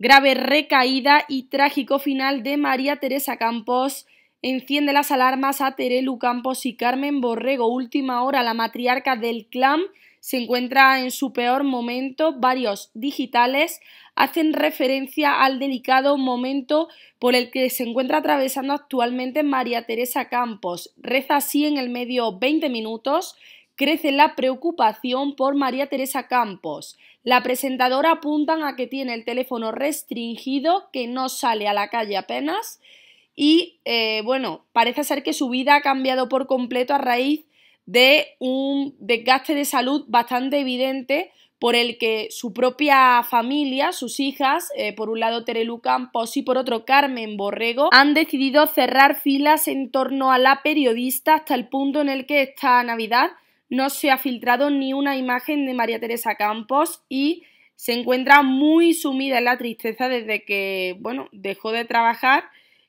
grave recaída y trágico final de María Teresa Campos. Enciende las alarmas a Terelu Campos y Carmen Borrego. Última hora, la matriarca del clan se encuentra en su peor momento. Varios digitales hacen referencia al delicado momento por el que se encuentra atravesando actualmente María Teresa Campos. Reza así en el medio 20 minutos crece la preocupación por María Teresa Campos. La presentadora apunta a que tiene el teléfono restringido, que no sale a la calle apenas y eh, bueno, parece ser que su vida ha cambiado por completo a raíz de un desgaste de salud bastante evidente por el que su propia familia, sus hijas, eh, por un lado Terelu Campos y por otro Carmen Borrego, han decidido cerrar filas en torno a la periodista hasta el punto en el que esta Navidad no se ha filtrado ni una imagen de María Teresa Campos y se encuentra muy sumida en la tristeza desde que, bueno, dejó de trabajar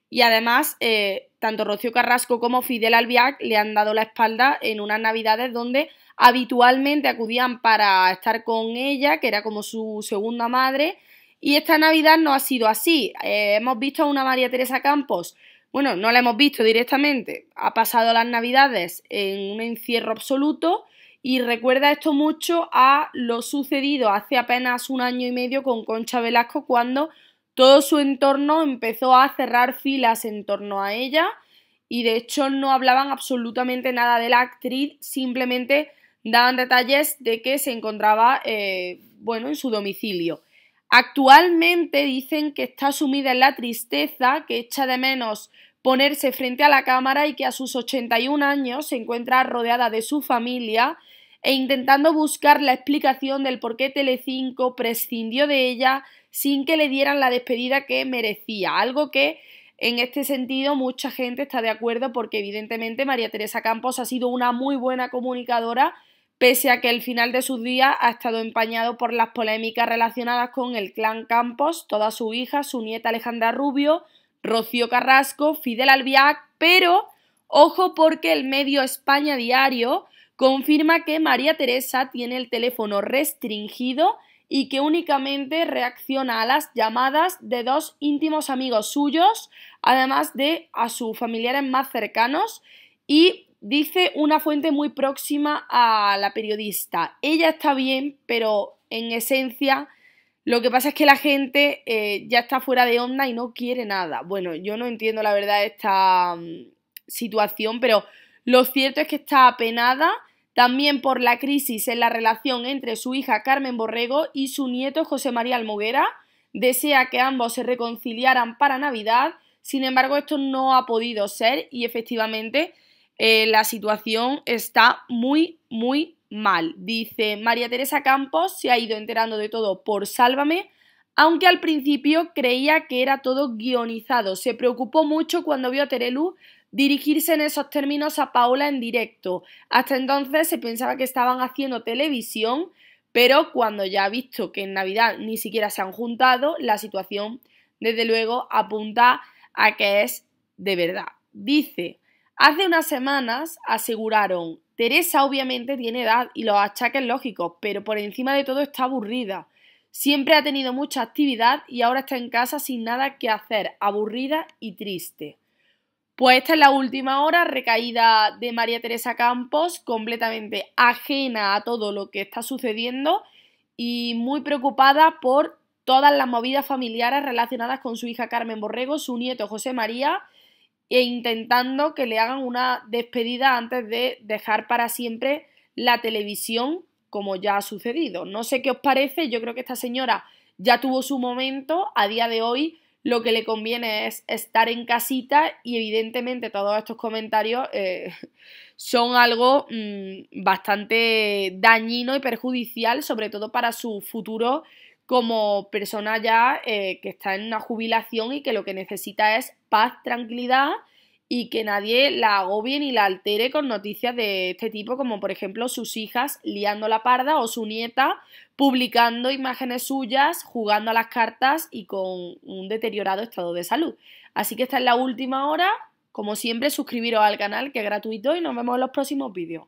y además eh, tanto Rocío Carrasco como Fidel Albiac le han dado la espalda en unas navidades donde habitualmente acudían para estar con ella, que era como su segunda madre, y esta Navidad no ha sido así. Eh, hemos visto a una María Teresa Campos bueno, no la hemos visto directamente, ha pasado las navidades en un encierro absoluto y recuerda esto mucho a lo sucedido hace apenas un año y medio con Concha Velasco cuando todo su entorno empezó a cerrar filas en torno a ella y de hecho no hablaban absolutamente nada de la actriz, simplemente daban detalles de que se encontraba eh, bueno, en su domicilio. Actualmente dicen que está sumida en la tristeza, que echa de menos ponerse frente a la cámara y que a sus 81 años se encuentra rodeada de su familia e intentando buscar la explicación del por qué Telecinco prescindió de ella sin que le dieran la despedida que merecía, algo que en este sentido mucha gente está de acuerdo porque evidentemente María Teresa Campos ha sido una muy buena comunicadora pese a que el final de sus días ha estado empañado por las polémicas relacionadas con el clan Campos, toda su hija, su nieta Alejandra Rubio, Rocío Carrasco, Fidel Albiac, pero ojo porque el medio España Diario confirma que María Teresa tiene el teléfono restringido y que únicamente reacciona a las llamadas de dos íntimos amigos suyos, además de a sus familiares más cercanos y Dice una fuente muy próxima a la periodista. Ella está bien, pero en esencia lo que pasa es que la gente eh, ya está fuera de onda y no quiere nada. Bueno, yo no entiendo la verdad esta mm, situación, pero lo cierto es que está apenada también por la crisis en la relación entre su hija Carmen Borrego y su nieto José María Almoguera. Desea que ambos se reconciliaran para Navidad. Sin embargo, esto no ha podido ser y efectivamente eh, la situación está muy, muy mal. Dice María Teresa Campos se ha ido enterando de todo por Sálvame, aunque al principio creía que era todo guionizado. Se preocupó mucho cuando vio a Terelu dirigirse en esos términos a Paola en directo. Hasta entonces se pensaba que estaban haciendo televisión, pero cuando ya ha visto que en Navidad ni siquiera se han juntado, la situación desde luego apunta a que es de verdad. Dice Hace unas semanas aseguraron, Teresa obviamente tiene edad y los achaques lógicos, pero por encima de todo está aburrida. Siempre ha tenido mucha actividad y ahora está en casa sin nada que hacer, aburrida y triste. Pues esta es la última hora recaída de María Teresa Campos, completamente ajena a todo lo que está sucediendo y muy preocupada por todas las movidas familiares relacionadas con su hija Carmen Borrego, su nieto José María e intentando que le hagan una despedida antes de dejar para siempre la televisión como ya ha sucedido. No sé qué os parece, yo creo que esta señora ya tuvo su momento, a día de hoy lo que le conviene es estar en casita y evidentemente todos estos comentarios eh, son algo mm, bastante dañino y perjudicial, sobre todo para su futuro como persona ya eh, que está en una jubilación y que lo que necesita es paz, tranquilidad y que nadie la agobie ni la altere con noticias de este tipo, como por ejemplo sus hijas liando la parda o su nieta publicando imágenes suyas, jugando a las cartas y con un deteriorado estado de salud. Así que esta es la última hora. Como siempre, suscribiros al canal que es gratuito y nos vemos en los próximos vídeos.